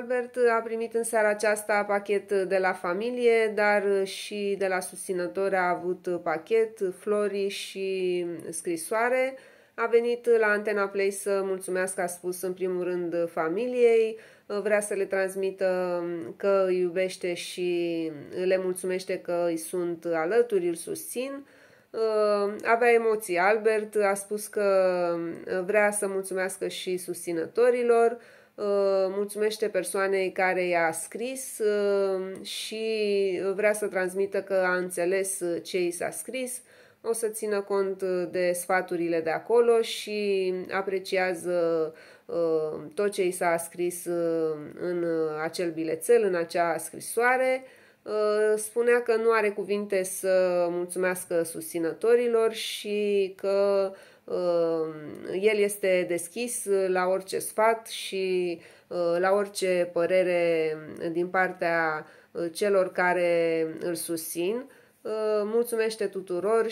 Albert a primit în seara aceasta pachet de la familie, dar și de la susținători a avut pachet, flori și scrisoare. A venit la Antena Play să mulțumească, a spus în primul rând familiei, vrea să le transmită că îi iubește și le mulțumește că îi sunt alături, îl susțin. Avea emoții Albert, a spus că vrea să mulțumească și susținătorilor, Uh, mulțumește persoanei care i-a scris uh, și vrea să transmită că a înțeles ce i s-a scris. O să țină cont de sfaturile de acolo și apreciază uh, tot ce i s-a scris în acel bilețel, în acea scrisoare. Uh, spunea că nu are cuvinte să mulțumească susținătorilor și că uh, el este deschis la orice sfat și uh, la orice părere din partea celor care îl susțin. Mulțumește tuturor!